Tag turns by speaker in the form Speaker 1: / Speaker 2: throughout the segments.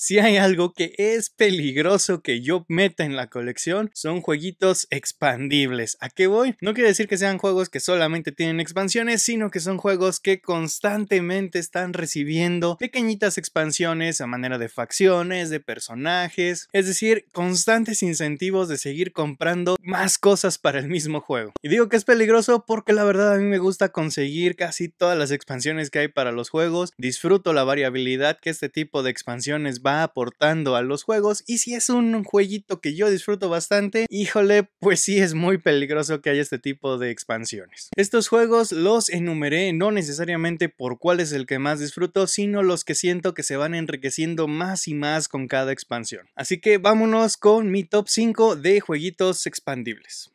Speaker 1: si hay algo que es peligroso que yo meta en la colección, son jueguitos expandibles. ¿A qué voy? No quiere decir que sean juegos que solamente tienen expansiones, sino que son juegos que constantemente están recibiendo pequeñitas expansiones a manera de facciones, de personajes, es decir, constantes incentivos de seguir comprando más cosas para el mismo juego. Y digo que es peligroso porque la verdad a mí me gusta conseguir casi todas las expansiones que hay para los juegos, disfruto la variabilidad que este tipo de expansiones va aportando a los juegos. Y si es un jueguito que yo disfruto bastante, híjole, pues sí es muy peligroso que haya este tipo de expansiones. Estos juegos los enumeré no necesariamente por cuál es el que más disfruto, sino los que siento que se van enriqueciendo más y más con cada expansión. Así que vámonos con mi top 5 de jueguitos expandibles.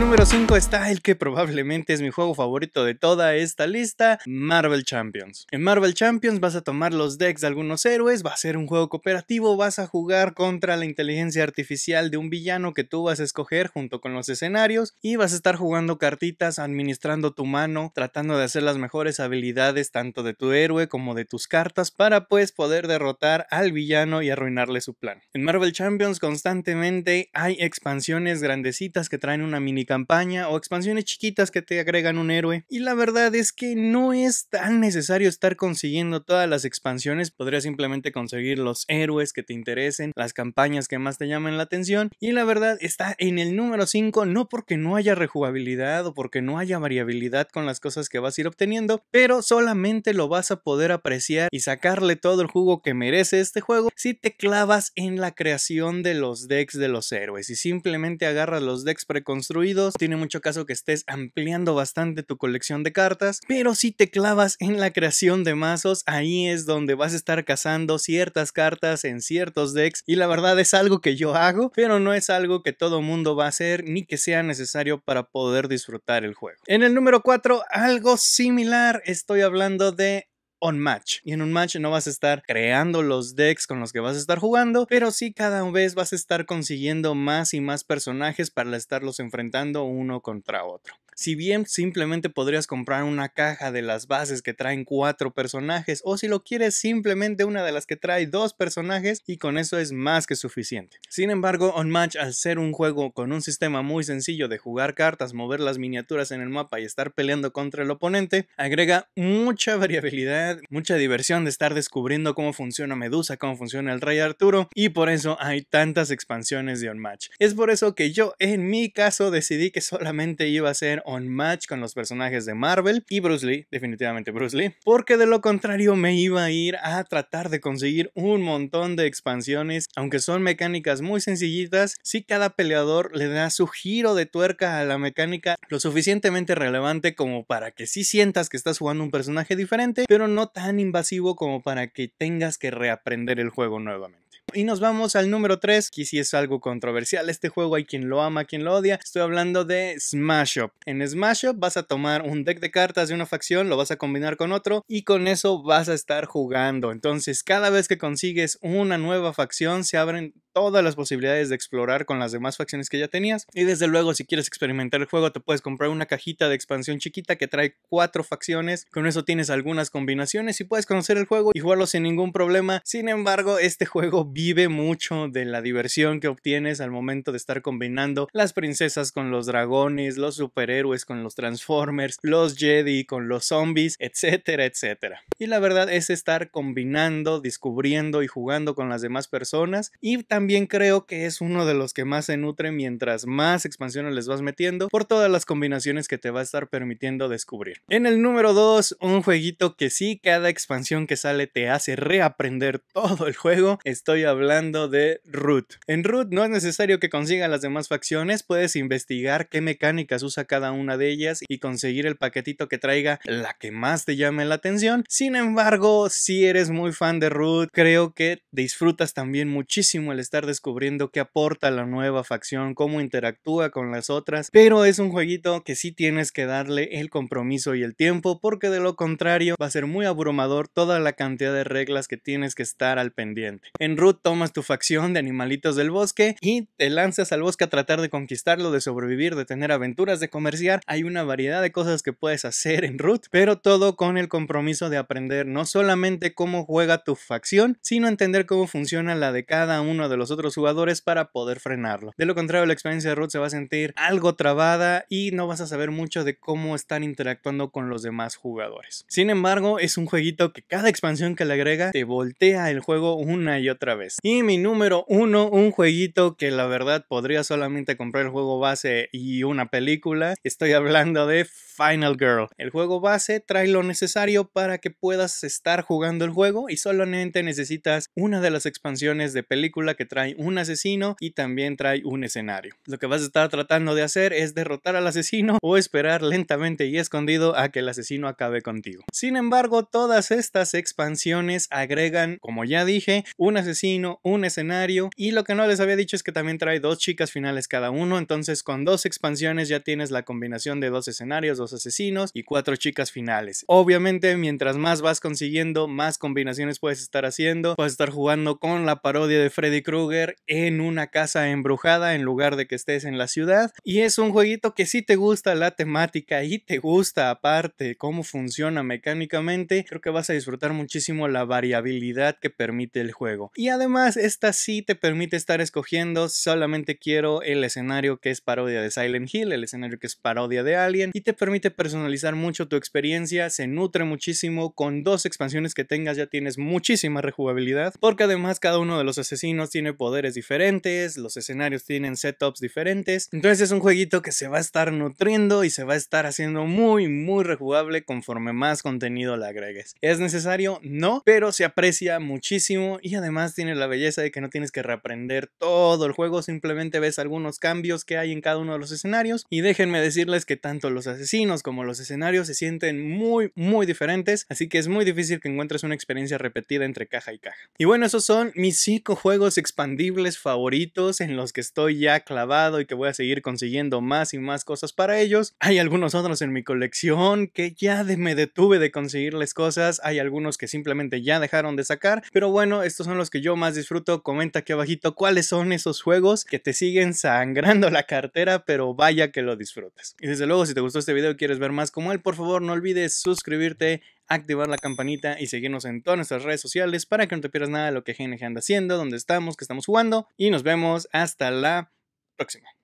Speaker 1: número 5 está el que probablemente es mi juego favorito de toda esta lista, Marvel Champions. En Marvel Champions vas a tomar los decks de algunos héroes, va a ser un juego cooperativo, vas a jugar contra la inteligencia artificial de un villano que tú vas a escoger junto con los escenarios y vas a estar jugando cartitas, administrando tu mano, tratando de hacer las mejores habilidades tanto de tu héroe como de tus cartas para pues poder derrotar al villano y arruinarle su plan. En Marvel Champions constantemente hay expansiones grandecitas que traen una mini campaña o expansiones chiquitas que te agregan un héroe. Y la verdad es que no es tan necesario estar consiguiendo todas las expansiones, podrías simplemente conseguir los héroes que te interesen, las campañas que más te llamen la atención. Y la verdad está en el número 5, no porque no haya rejugabilidad o porque no haya variabilidad con las cosas que vas a ir obteniendo, pero solamente lo vas a poder apreciar y sacarle todo el jugo que merece este juego si te clavas en la creación de los decks de los héroes y simplemente agarras los decks preconstruidos tiene mucho caso que estés ampliando bastante tu colección de cartas, pero si te clavas en la creación de mazos, ahí es donde vas a estar cazando ciertas cartas en ciertos decks y la verdad es algo que yo hago, pero no es algo que todo mundo va a hacer ni que sea necesario para poder disfrutar el juego. En el número 4, algo similar, estoy hablando de match. Y en un match no vas a estar creando los decks con los que vas a estar jugando, pero sí cada vez vas a estar consiguiendo más y más personajes para estarlos enfrentando uno contra otro. Si bien simplemente podrías comprar una caja de las bases que traen cuatro personajes, o si lo quieres simplemente una de las que trae dos personajes, y con eso es más que suficiente. Sin embargo, On Match al ser un juego con un sistema muy sencillo de jugar cartas, mover las miniaturas en el mapa y estar peleando contra el oponente, agrega mucha variabilidad, mucha diversión de estar descubriendo cómo funciona Medusa, cómo funciona el Rey Arturo, y por eso hay tantas expansiones de Match. Es por eso que yo en mi caso decidí que solamente iba a ser on match con los personajes de Marvel y Bruce Lee, definitivamente Bruce Lee, porque de lo contrario me iba a ir a tratar de conseguir un montón de expansiones, aunque son mecánicas muy sencillitas, si cada peleador le da su giro de tuerca a la mecánica lo suficientemente relevante como para que si sientas que estás jugando un personaje diferente, pero no tan invasivo como para que tengas que reaprender el juego nuevamente. Y nos vamos al número 3, que sí es algo controversial. Este juego hay quien lo ama, quien lo odia. Estoy hablando de Smash Up. En Smash Up vas a tomar un deck de cartas de una facción, lo vas a combinar con otro y con eso vas a estar jugando. Entonces, cada vez que consigues una nueva facción, se abren todas las posibilidades de explorar con las demás facciones que ya tenías. Y desde luego, si quieres experimentar el juego, te puedes comprar una cajita de expansión chiquita que trae cuatro facciones. Con eso tienes algunas combinaciones y puedes conocer el juego y jugarlo sin ningún problema. Sin embargo, este juego vive mucho de la diversión que obtienes al momento de estar combinando las princesas con los dragones, los superhéroes con los Transformers, los Jedi con los zombies, etcétera, etcétera. Y la verdad es estar combinando, descubriendo y jugando con las demás personas y también creo que es uno de los que más se nutre mientras más expansiones les vas metiendo por todas las combinaciones que te va a estar permitiendo descubrir. En el número 2, un jueguito que sí, cada expansión que sale te hace reaprender todo el juego. Estoy hablando de root. En root no es necesario que consigan las demás facciones, puedes investigar qué mecánicas usa cada una de ellas y conseguir el paquetito que traiga la que más te llame la atención. Sin embargo, si eres muy fan de root, creo que disfrutas también muchísimo el estar descubriendo qué aporta la nueva facción, cómo interactúa con las otras, pero es un jueguito que sí tienes que darle el compromiso y el tiempo porque de lo contrario va a ser muy abrumador toda la cantidad de reglas que tienes que estar al pendiente. En root tomas tu facción de animalitos del bosque y te lanzas al bosque a tratar de conquistarlo, de sobrevivir, de tener aventuras, de comerciar. Hay una variedad de cosas que puedes hacer en Root, pero todo con el compromiso de aprender no solamente cómo juega tu facción, sino entender cómo funciona la de cada uno de los otros jugadores para poder frenarlo. De lo contrario, la experiencia de Root se va a sentir algo trabada y no vas a saber mucho de cómo están interactuando con los demás jugadores. Sin embargo, es un jueguito que cada expansión que le agrega te voltea el juego una y otra vez. Pues. Y mi número uno, un jueguito que la verdad podría solamente comprar el juego base y una película. Estoy hablando de Final Girl. El juego base trae lo necesario para que puedas estar jugando el juego y solamente necesitas una de las expansiones de película que trae un asesino y también trae un escenario. Lo que vas a estar tratando de hacer es derrotar al asesino o esperar lentamente y escondido a que el asesino acabe contigo. Sin embargo, todas estas expansiones agregan, como ya dije, un asesino un escenario y lo que no les había dicho es que también trae dos chicas finales cada uno, entonces con dos expansiones ya tienes la combinación de dos escenarios, dos asesinos y cuatro chicas finales. Obviamente mientras más vas consiguiendo, más combinaciones puedes estar haciendo, puedes estar jugando con la parodia de Freddy Krueger en una casa embrujada en lugar de que estés en la ciudad y es un jueguito que si te gusta la temática y te gusta aparte cómo funciona mecánicamente, creo que vas a disfrutar muchísimo la variabilidad que permite el juego. Y además esta sí te permite estar escogiendo solamente quiero el escenario que es parodia de Silent Hill, el escenario que es parodia de Alien y te permite personalizar mucho tu experiencia, se nutre muchísimo, con dos expansiones que tengas ya tienes muchísima rejugabilidad porque además cada uno de los asesinos tiene poderes diferentes, los escenarios tienen setups diferentes, entonces es un jueguito que se va a estar nutriendo y se va a estar haciendo muy muy rejugable conforme más contenido le agregues. ¿Es necesario? No, pero se aprecia muchísimo y además tiene la belleza de que no tienes que reaprender todo el juego, simplemente ves algunos cambios que hay en cada uno de los escenarios y déjenme decirles que tanto los asesinos como los escenarios se sienten muy muy diferentes, así que es muy difícil que encuentres una experiencia repetida entre caja y caja. Y bueno, esos son mis 5 juegos expandibles favoritos en los que estoy ya clavado y que voy a seguir consiguiendo más y más cosas para ellos. Hay algunos otros en mi colección que ya de, me detuve de conseguirles cosas, hay algunos que simplemente ya dejaron de sacar, pero bueno, estos son los que yo más disfruto. Comenta aquí abajito cuáles son esos juegos que te siguen sangrando la cartera, pero vaya que lo disfrutes, Y desde luego, si te gustó este video y quieres ver más como él, por favor no olvides suscribirte, activar la campanita y seguirnos en todas nuestras redes sociales para que no te pierdas nada de lo que GNG anda haciendo, dónde estamos, qué estamos jugando. Y nos vemos hasta la próxima.